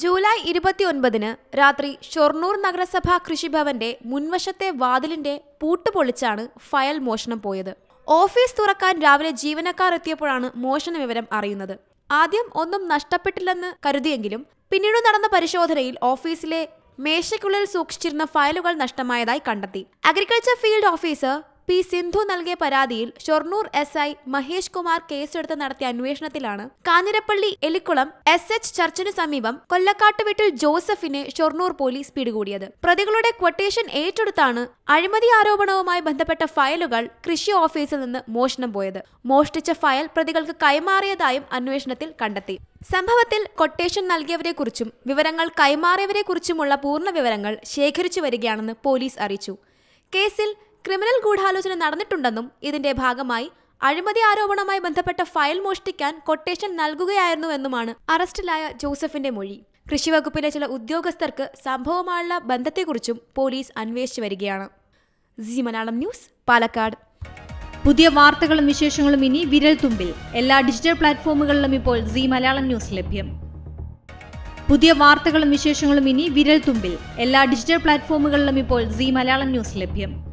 July ഇരുപത്തിയൊൻപതിന് രാത്രി ഷൊർണൂർ നഗരസഭാ കൃഷിഭവന്റെ മുൻവശത്തെ വാതിലിന്റെ പൂട്ട് പൊളിച്ചാണ് ഫയൽ മോഷണം പോയത് ഓഫീസ് തുറക്കാൻ രാവിലെ ജീവനക്കാർ എത്തിയപ്പോഴാണ് മോഷണ വിവരം അറിയുന്നത് ആദ്യം ഒന്നും നഷ്ടപ്പെട്ടില്ലെന്ന് കരുതിയെങ്കിലും പിന്നീട് നടന്ന പരിശോധനയിൽ ഓഫീസിലെ മേശയ്ക്കുള്ളിൽ സൂക്ഷിച്ചിരുന്ന ഫയലുകൾ നഷ്ടമായതായി കണ്ടെത്തി agriculture field officer P Sindhu നൽകിയ പരാതിയിൽ ഷൊർണൂർ എസ് ഐ മഹേഷ് കുമാർ കേസെടുത്ത് നടത്തിയ അന്വേഷണത്തിലാണ് കാഞ്ഞിരപ്പള്ളി എലിക്കുളം എസ് എച്ച് ചർച്ചിനു സമീപം കൊല്ലക്കാട്ടുവീട്ടിൽ ജോസഫിനെ ഷൊർണൂർ പോലീസ് പിടികൂടിയത് പ്രതികളുടെ ക്വട്ടേഷൻ ഏറ്റെടുത്താണ് അഴിമതി ആരോപണവുമായി ബന്ധപ്പെട്ട ഫയലുകൾ കൃഷി ഓഫീസിൽ നിന്ന് മോഷണം പോയത് മോഷ്ടിച്ച ഫയൽ പ്രതികൾക്ക് കൈമാറിയതായും അന്വേഷണത്തിൽ കണ്ടെത്തി സംഭവത്തിൽ കൊട്ടേഷൻ നൽകിയവരെക്കുറിച്ചും വിവരങ്ങൾ കൈമാറിയവരെക്കുറിച്ചുമുള്ള പൂർണ്ണ വിവരങ്ങൾ ശേഖരിച്ചു വരികയാണെന്ന് പോലീസ് അറിയിച്ചു കേസിൽ ക്രിമിനൽ ഗൂഢാലോചന നടന്നിട്ടുണ്ടെന്നും ഇതിന്റെ ഭാഗമായി അഴിമതി ആരോപണവുമായി ബന്ധപ്പെട്ട ഫയൽ മോഷ്ടിക്കാൻ കൊട്ടേഷൻ നൽകുകയായിരുന്നുവെന്നുമാണ് അറസ്റ്റിലായ ജോസഫിന്റെ മൊഴി കൃഷിവകുപ്പിലെ ചില ഉദ്യോഗസ്ഥർക്ക് സംഭവമായുള്ള ബന്ധത്തെക്കുറിച്ചും പോലീസ് അന്വേഷിച്ചു വരികയാണ് ജി മലയാളം ന്യൂസ് പാലക്കാട് പുതിയ വാർത്തകളും വിശേഷങ്ങളും ഇനി വിരൽ തുമ്പിൽ എല്ലാ ഡിജിറ്റൽ പ്ലാറ്റ്ഫോമുകളിലും ഇപ്പോൾ സി മലയാളം ന്യൂസ് ലഭ്യം പുതിയ വാർത്തകളും വിശേഷങ്ങളും ഇനി വിരൽ തുമ്പിൽ എല്ലാ ഡിജിറ്റൽ പ്ലാറ്റ്ഫോമുകളിലും ഇപ്പോൾ സി മലയാളം ന്യൂസ് ലഭ്യം